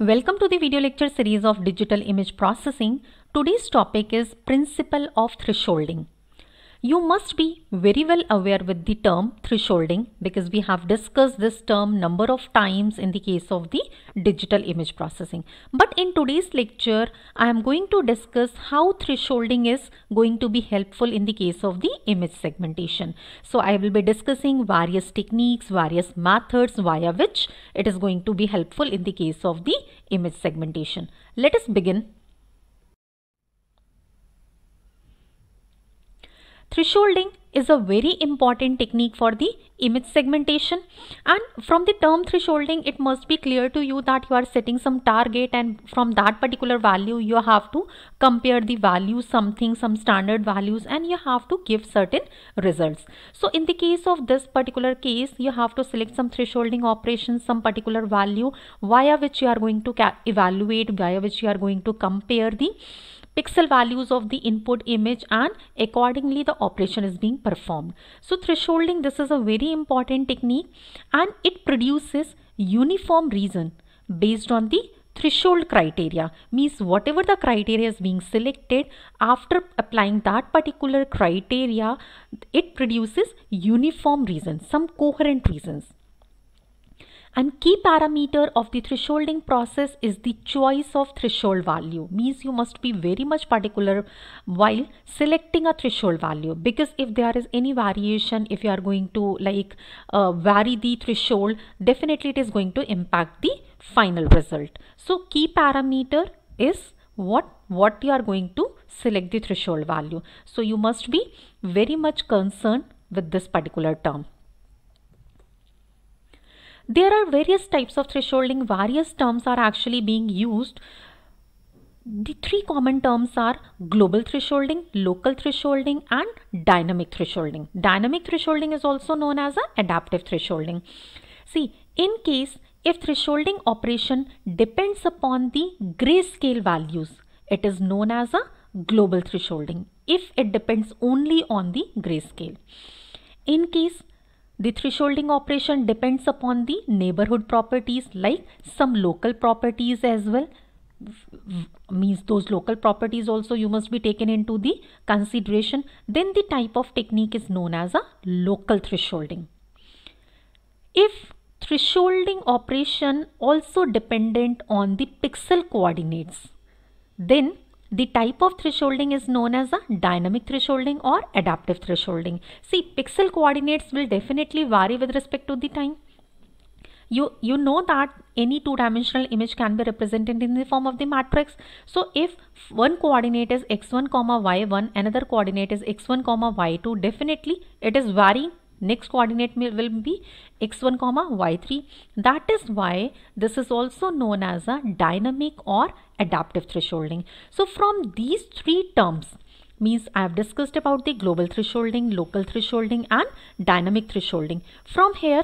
Welcome to the video lecture series of digital image processing. Today's topic is principle of thresholding. You must be very well aware with the term thresholding because we have discussed this term number of times in the case of the digital image processing. But in today's lecture, I am going to discuss how thresholding is going to be helpful in the case of the image segmentation. So I will be discussing various techniques, various methods via which it is going to be helpful in the case of the image segmentation. Let us begin Thresholding is a very important technique for the image segmentation and from the term thresholding it must be clear to you that you are setting some target and from that particular value you have to compare the values something some standard values and you have to give certain results so in the case of this particular case you have to select some thresholding operations some particular value via which you are going to evaluate via which you are going to compare the pixel values of the input image and accordingly the operation is being performed. So thresholding this is a very important technique and it produces uniform reason based on the threshold criteria means whatever the criteria is being selected after applying that particular criteria it produces uniform reasons some coherent reasons and key parameter of the thresholding process is the choice of threshold value. Means you must be very much particular while selecting a threshold value because if there is any variation, if you are going to like uh, vary the threshold, definitely it is going to impact the final result. So key parameter is what what you are going to select the threshold value. So you must be very much concerned with this particular term. There are various types of thresholding, various terms are actually being used. The three common terms are global thresholding, local thresholding and dynamic thresholding. Dynamic thresholding is also known as a adaptive thresholding. See, in case if thresholding operation depends upon the grayscale values, it is known as a global thresholding if it depends only on the grayscale. In case the thresholding operation depends upon the neighborhood properties like some local properties as well means those local properties also you must be taken into the consideration then the type of technique is known as a local thresholding if thresholding operation also dependent on the pixel coordinates then the type of thresholding is known as a dynamic thresholding or adaptive thresholding. See, pixel coordinates will definitely vary with respect to the time. You, you know that any two-dimensional image can be represented in the form of the matrix. So if one coordinate is x1, comma y1, another coordinate is x1, comma y2, definitely it is varying next coordinate will be x1 comma y3 that is why this is also known as a dynamic or adaptive thresholding so from these three terms means I have discussed about the global thresholding, local thresholding and dynamic thresholding. From here,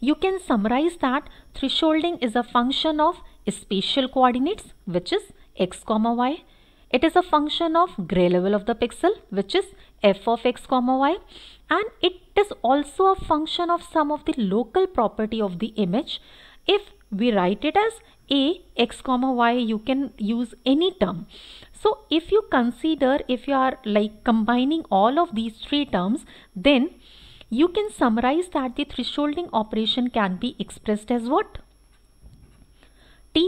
you can summarize that thresholding is a function of spatial coordinates which is x comma y. It is a function of gray level of the pixel which is f of x comma y and it is also a function of some of the local property of the image if we write it as a x comma y you can use any term so if you consider if you are like combining all of these three terms then you can summarize that the thresholding operation can be expressed as what t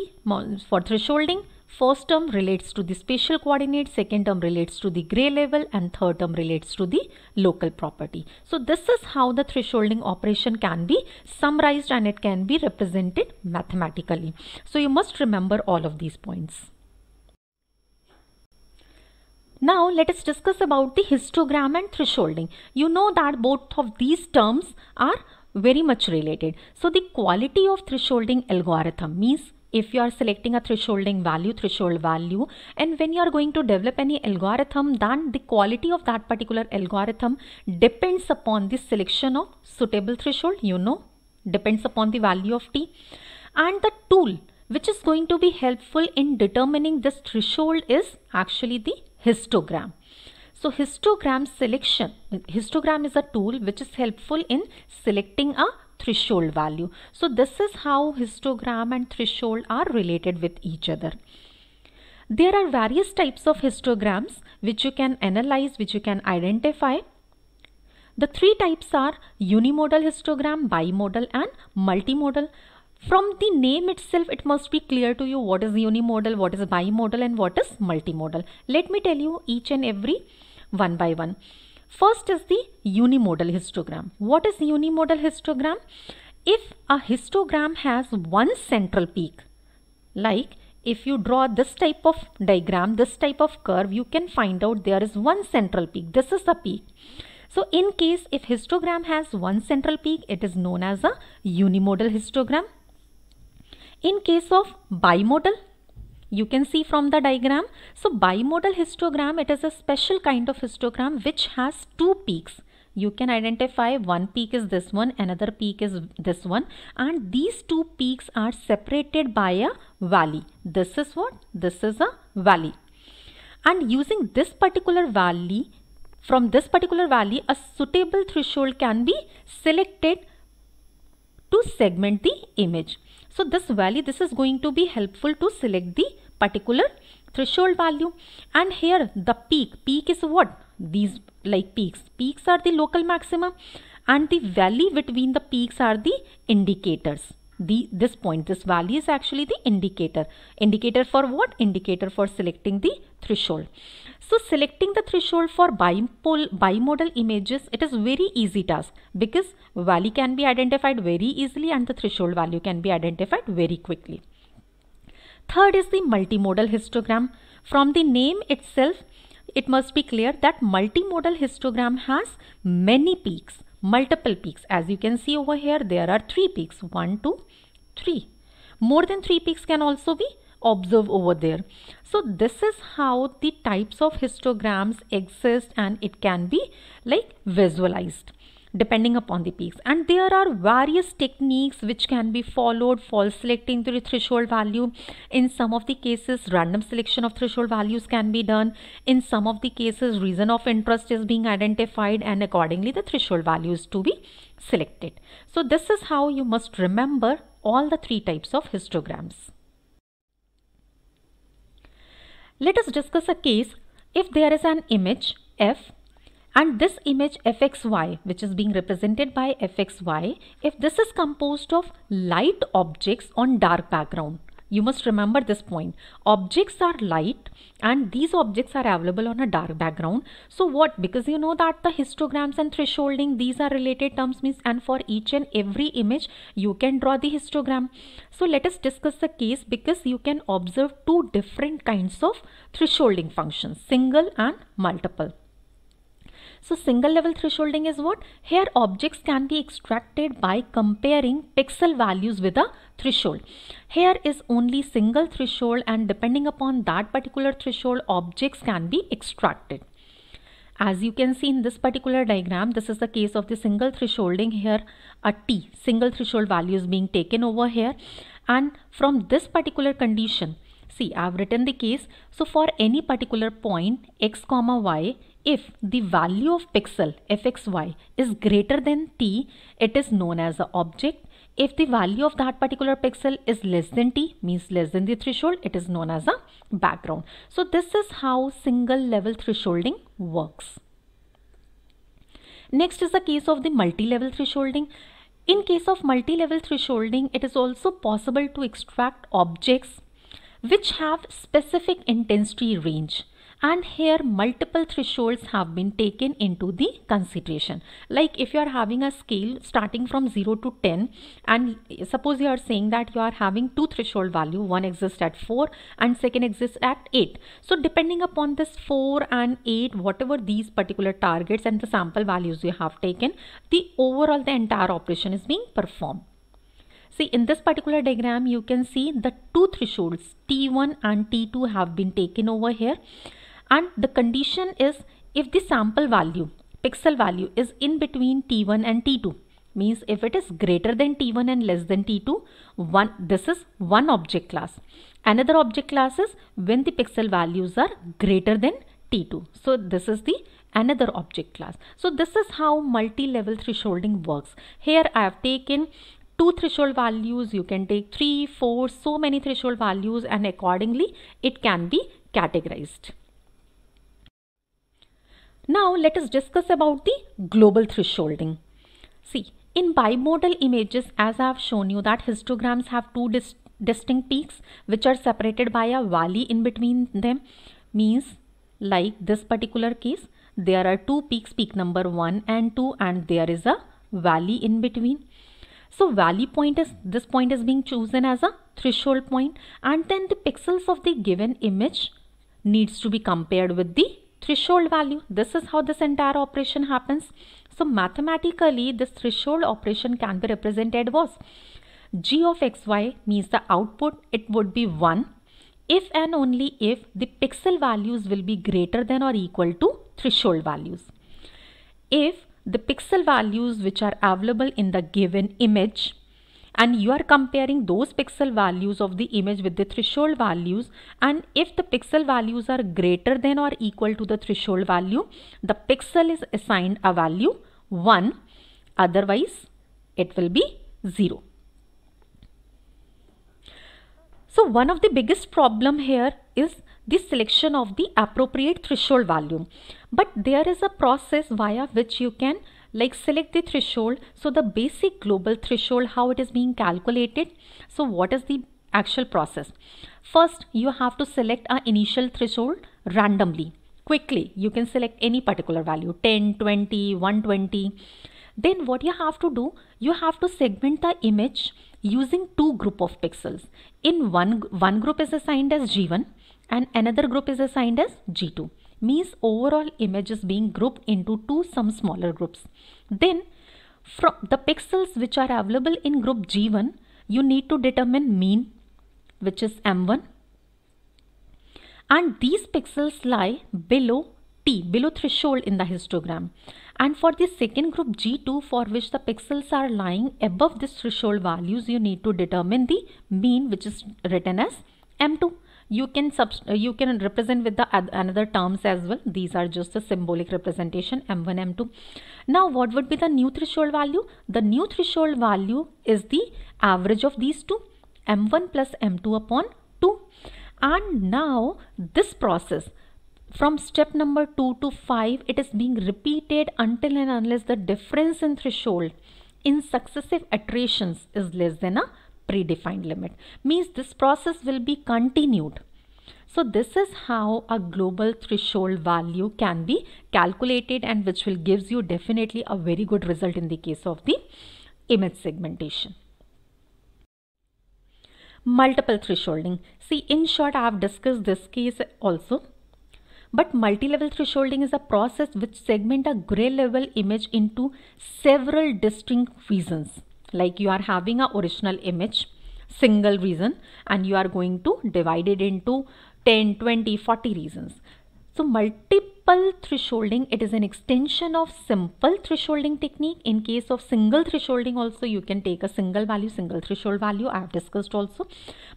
for thresholding First term relates to the spatial coordinate, second term relates to the gray level and third term relates to the local property. So this is how the thresholding operation can be summarized and it can be represented mathematically. So you must remember all of these points. Now let us discuss about the histogram and thresholding. You know that both of these terms are very much related. So the quality of thresholding algorithm means if you are selecting a thresholding value, threshold value, and when you are going to develop any algorithm, then the quality of that particular algorithm depends upon the selection of suitable threshold, you know, depends upon the value of t. And the tool which is going to be helpful in determining this threshold is actually the histogram. So histogram selection, histogram is a tool which is helpful in selecting a threshold value. So this is how histogram and threshold are related with each other. There are various types of histograms which you can analyze, which you can identify. The three types are unimodal histogram, bimodal and multimodal. From the name itself, it must be clear to you what is unimodal, what is bimodal and what is multimodal. Let me tell you each and every one by one. First is the unimodal histogram. What is unimodal histogram? If a histogram has one central peak, like if you draw this type of diagram, this type of curve, you can find out there is one central peak. This is the peak. So in case if histogram has one central peak, it is known as a unimodal histogram. In case of bimodal, you can see from the diagram. So bimodal histogram, it is a special kind of histogram which has two peaks. You can identify one peak is this one, another peak is this one and these two peaks are separated by a valley. This is what? This is a valley. And using this particular valley, from this particular valley, a suitable threshold can be selected to segment the image. So this value, this is going to be helpful to select the particular threshold value. And here the peak, peak is what? These like peaks. Peaks are the local maxima and the valley between the peaks are the indicators the this point this value is actually the indicator indicator for what indicator for selecting the threshold so selecting the threshold for bimodal images it is very easy task because value can be identified very easily and the threshold value can be identified very quickly third is the multimodal histogram from the name itself it must be clear that multimodal histogram has many peaks multiple peaks. As you can see over here, there are three peaks. One, two, three. More than three peaks can also be observed over there. So this is how the types of histograms exist and it can be like visualized depending upon the peaks and there are various techniques which can be followed for selecting the threshold value in some of the cases random selection of threshold values can be done in some of the cases reason of interest is being identified and accordingly the threshold values to be selected so this is how you must remember all the three types of histograms let us discuss a case if there is an image f and this image fxy which is being represented by fxy if this is composed of light objects on dark background you must remember this point objects are light and these objects are available on a dark background so what because you know that the histograms and thresholding these are related terms means and for each and every image you can draw the histogram so let us discuss the case because you can observe two different kinds of thresholding functions single and multiple so single level thresholding is what? Here objects can be extracted by comparing pixel values with a threshold. Here is only single threshold and depending upon that particular threshold objects can be extracted. As you can see in this particular diagram, this is the case of the single thresholding here, a T, single threshold value is being taken over here. And from this particular condition, see, I've written the case. So for any particular point, x comma y if the value of pixel fxy is greater than t, it is known as the object. If the value of that particular pixel is less than t, means less than the threshold, it is known as a background. So this is how single level thresholding works. Next is the case of the multi-level thresholding. In case of multi-level thresholding, it is also possible to extract objects which have specific intensity range and here multiple thresholds have been taken into the consideration like if you are having a scale starting from 0 to 10 and suppose you are saying that you are having two threshold value one exists at 4 and second exists at 8 so depending upon this 4 and 8 whatever these particular targets and the sample values you have taken the overall the entire operation is being performed See in this particular diagram you can see the two thresholds T1 and T2 have been taken over here and the condition is if the sample value pixel value is in between t1 and t2 means if it is greater than t1 and less than t2 one this is one object class another object class is when the pixel values are greater than t2 so this is the another object class so this is how multi-level thresholding works here i have taken two threshold values you can take three four so many threshold values and accordingly it can be categorized now let us discuss about the global thresholding. See, in bimodal images, as I have shown you that histograms have two dis distinct peaks which are separated by a valley in between them means like this particular case there are two peaks peak number 1 and 2 and there is a valley in between so valley point is this point is being chosen as a threshold point and then the pixels of the given image needs to be compared with the threshold value. This is how this entire operation happens. So mathematically, this threshold operation can be represented as g of xy means the output, it would be 1 if and only if the pixel values will be greater than or equal to threshold values. If the pixel values which are available in the given image and you are comparing those pixel values of the image with the threshold values and if the pixel values are greater than or equal to the threshold value the pixel is assigned a value 1 otherwise it will be 0. So one of the biggest problem here is the selection of the appropriate threshold value but there is a process via which you can like select the threshold so the basic global threshold how it is being calculated so what is the actual process first you have to select an initial threshold randomly quickly you can select any particular value 10 20 120 then what you have to do you have to segment the image using two group of pixels in one one group is assigned as g1 and another group is assigned as g2 means overall images being grouped into two some smaller groups. Then from the pixels which are available in group G1, you need to determine mean which is M1 and these pixels lie below T, below threshold in the histogram. And for the second group G2 for which the pixels are lying above this threshold values, you need to determine the mean which is written as M2 you can uh, you can represent with the another terms as well these are just the symbolic representation m1 m2 now what would be the new threshold value the new threshold value is the average of these two m1 plus m2 upon 2 and now this process from step number 2 to 5 it is being repeated until and unless the difference in threshold in successive iterations is less than a predefined limit means this process will be continued so this is how a global threshold value can be calculated and which will gives you definitely a very good result in the case of the image segmentation. Multiple thresholding. See in short I have discussed this case also. But multi-level thresholding is a process which segment a gray level image into several distinct regions like you are having a original image single reason and you are going to divide it into 10 20 40 reasons so multiple thresholding it is an extension of simple thresholding technique in case of single thresholding also you can take a single value single threshold value i have discussed also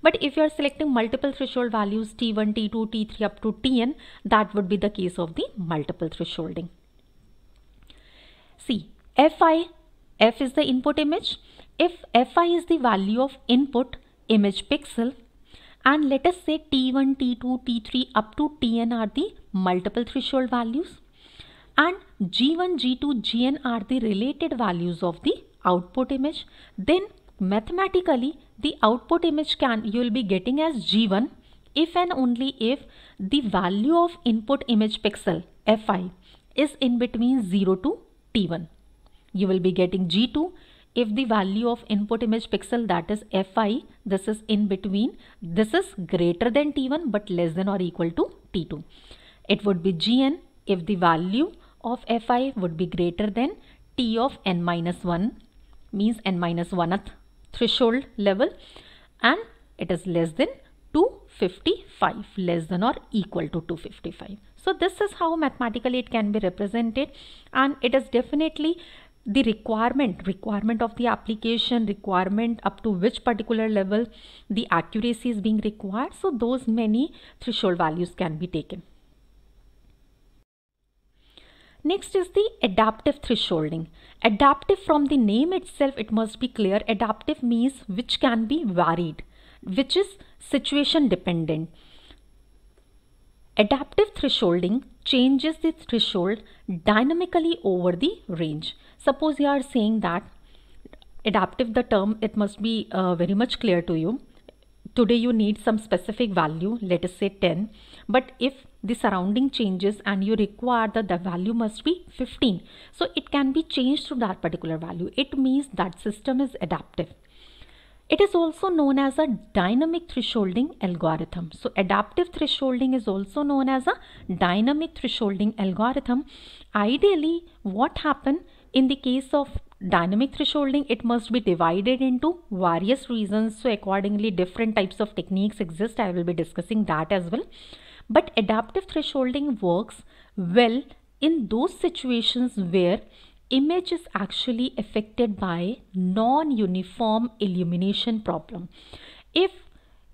but if you are selecting multiple threshold values t1 t2 t3 up to tn that would be the case of the multiple thresholding see fi f is the input image. If fi is the value of input image pixel and let us say t1, t2, t3 up to tn are the multiple threshold values and g1, g2, gn are the related values of the output image then mathematically the output image can you will be getting as g1 if and only if the value of input image pixel fi is in between 0 to t1 you will be getting G2 if the value of input image pixel that is Fi this is in between this is greater than T1 but less than or equal to T2. It would be Gn if the value of Fi would be greater than T of n minus 1 means n minus 1th threshold level and it is less than 255 less than or equal to 255. So this is how mathematically it can be represented and it is definitely the requirement requirement of the application requirement up to which particular level the accuracy is being required so those many threshold values can be taken Next is the adaptive thresholding. Adaptive from the name itself, it must be clear. Adaptive means which can be varied, which is situation dependent. Adaptive thresholding changes the threshold dynamically over the range. Suppose you are saying that adaptive the term it must be uh, very much clear to you. Today you need some specific value let us say 10 but if the surrounding changes and you require that the value must be 15 so it can be changed to that particular value. It means that system is adaptive. It is also known as a dynamic thresholding algorithm. So adaptive thresholding is also known as a dynamic thresholding algorithm. Ideally, what happened in the case of dynamic thresholding, it must be divided into various reasons. So accordingly, different types of techniques exist. I will be discussing that as well. But adaptive thresholding works well in those situations where image is actually affected by non-uniform illumination problem. If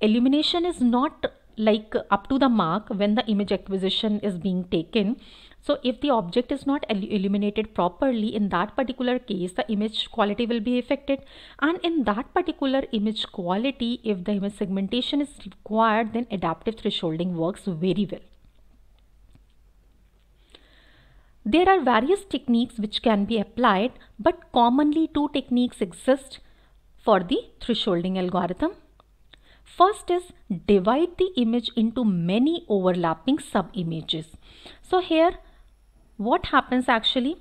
illumination is not like up to the mark when the image acquisition is being taken, so if the object is not illuminated properly in that particular case, the image quality will be affected. And in that particular image quality, if the image segmentation is required, then adaptive thresholding works very well. There are various techniques which can be applied but commonly two techniques exist for the thresholding algorithm. First is divide the image into many overlapping sub-images. So here what happens actually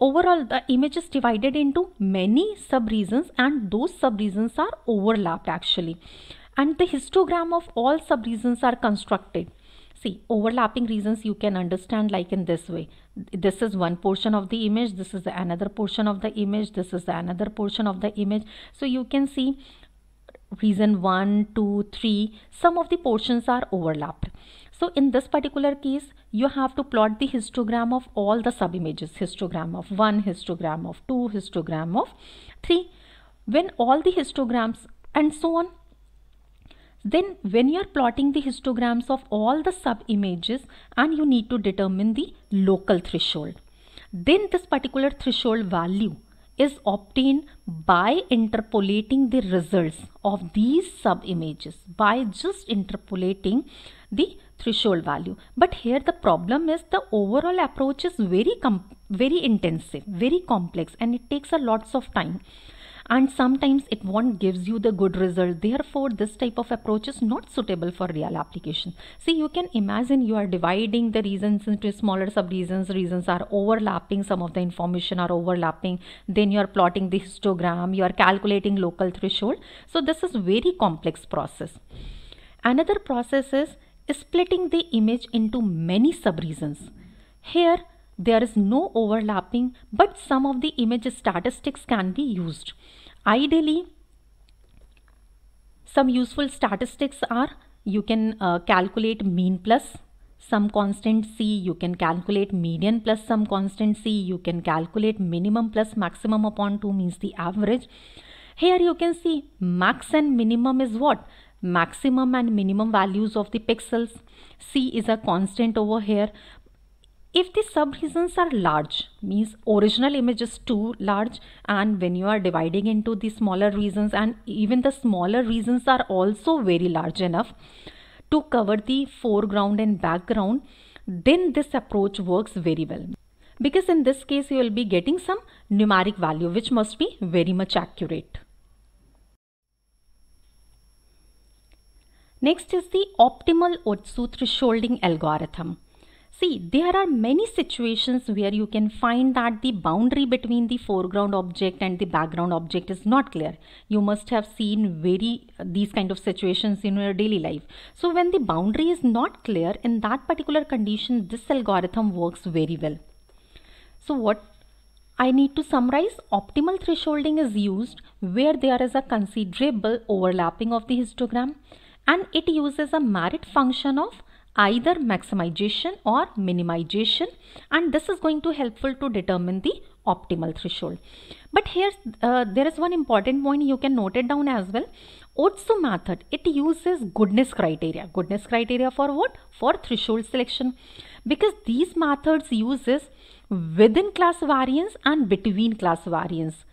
overall the image is divided into many sub-regions and those sub-regions are overlapped actually and the histogram of all sub-regions are constructed See, overlapping reasons you can understand like in this way. This is one portion of the image, this is another portion of the image, this is another portion of the image. So you can see reason 1, 2, 3, some of the portions are overlapped. So in this particular case, you have to plot the histogram of all the sub-images. histogram of 1, histogram of 2, histogram of 3, when all the histograms and so on then when you are plotting the histograms of all the sub-images and you need to determine the local threshold. Then this particular threshold value is obtained by interpolating the results of these sub-images by just interpolating the threshold value. But here the problem is the overall approach is very, very intensive, very complex and it takes a lots of time and sometimes it won't gives you the good result therefore this type of approach is not suitable for real application see you can imagine you are dividing the reasons into smaller sub reasons reasons are overlapping some of the information are overlapping then you are plotting the histogram you are calculating local threshold so this is very complex process another process is splitting the image into many sub reasons here there is no overlapping but some of the image statistics can be used. Ideally, some useful statistics are you can uh, calculate mean plus some constant c you can calculate median plus some constant c you can calculate minimum plus maximum upon 2 means the average here you can see max and minimum is what maximum and minimum values of the pixels c is a constant over here if the sub-regions are large means original image is too large and when you are dividing into the smaller regions and even the smaller regions are also very large enough to cover the foreground and background then this approach works very well because in this case you will be getting some numeric value which must be very much accurate. Next is the optimal Otsu thresholding algorithm. See, there are many situations where you can find that the boundary between the foreground object and the background object is not clear. You must have seen very uh, these kind of situations in your daily life. So when the boundary is not clear in that particular condition, this algorithm works very well. So what I need to summarize optimal thresholding is used where there is a considerable overlapping of the histogram and it uses a merit function of either maximization or minimization and this is going to helpful to determine the optimal threshold but here uh, there is one important point you can note it down as well Otsu method it uses goodness criteria goodness criteria for what for threshold selection because these methods uses within class variance and between class variance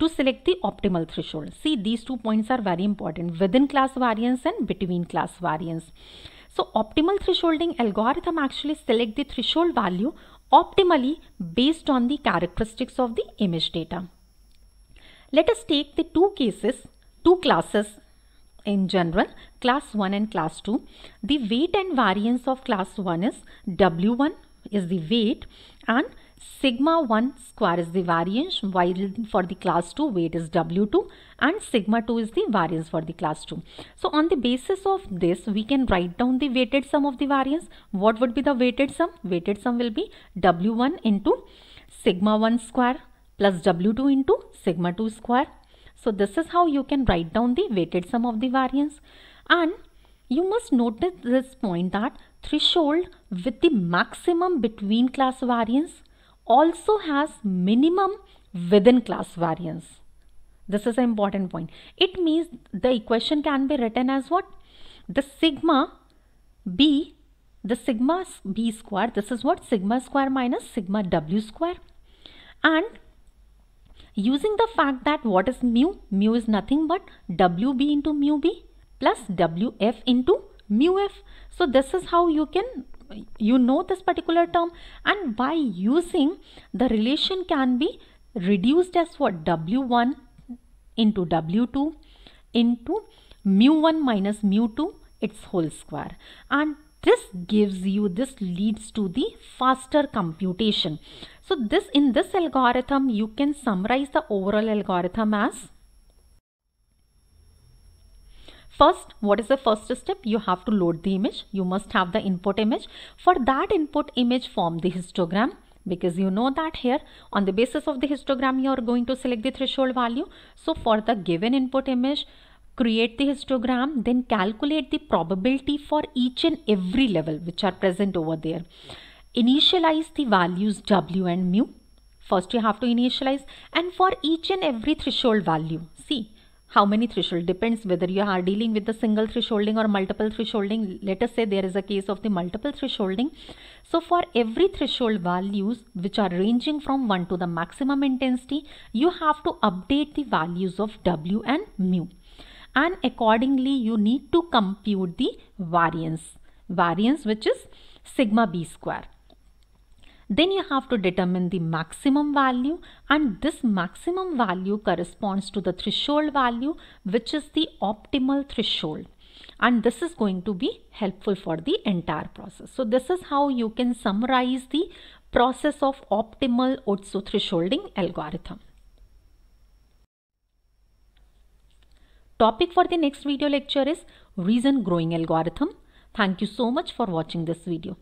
to select the optimal threshold see these two points are very important within class variance and between class variance so optimal thresholding algorithm actually select the threshold value optimally based on the characteristics of the image data. Let us take the two cases, two classes in general, class 1 and class 2. The weight and variance of class 1 is W1 is the weight and sigma 1 square is the variance while for the class 2 weight is W2 and sigma 2 is the variance for the class 2. So on the basis of this we can write down the weighted sum of the variance. What would be the weighted sum? Weighted sum will be W1 into sigma 1 square plus W2 into sigma 2 square. So this is how you can write down the weighted sum of the variance and you must notice this point that threshold with the maximum between class variance also has minimum within class variance. This is an important point. It means the equation can be written as what? The sigma b, the sigma b square, this is what? Sigma square minus sigma w square. And using the fact that what is mu? Mu is nothing but wb into mu b plus wf into mu f. So this is how you can you know this particular term and by using the relation can be reduced as what w1 into w2 into mu1 minus mu2 its whole square and this gives you this leads to the faster computation so this in this algorithm you can summarize the overall algorithm as First, what is the first step? You have to load the image. You must have the input image. For that input image form the histogram because you know that here on the basis of the histogram you are going to select the threshold value. So for the given input image, create the histogram, then calculate the probability for each and every level which are present over there. Initialize the values W and mu. First you have to initialize and for each and every threshold value. See how many threshold depends whether you are dealing with the single thresholding or multiple thresholding let us say there is a case of the multiple thresholding so for every threshold values which are ranging from 1 to the maximum intensity you have to update the values of w and mu and accordingly you need to compute the variance variance which is sigma b square then you have to determine the maximum value and this maximum value corresponds to the threshold value which is the optimal threshold and this is going to be helpful for the entire process. So this is how you can summarize the process of optimal Otsu thresholding algorithm. Topic for the next video lecture is reason growing algorithm. Thank you so much for watching this video.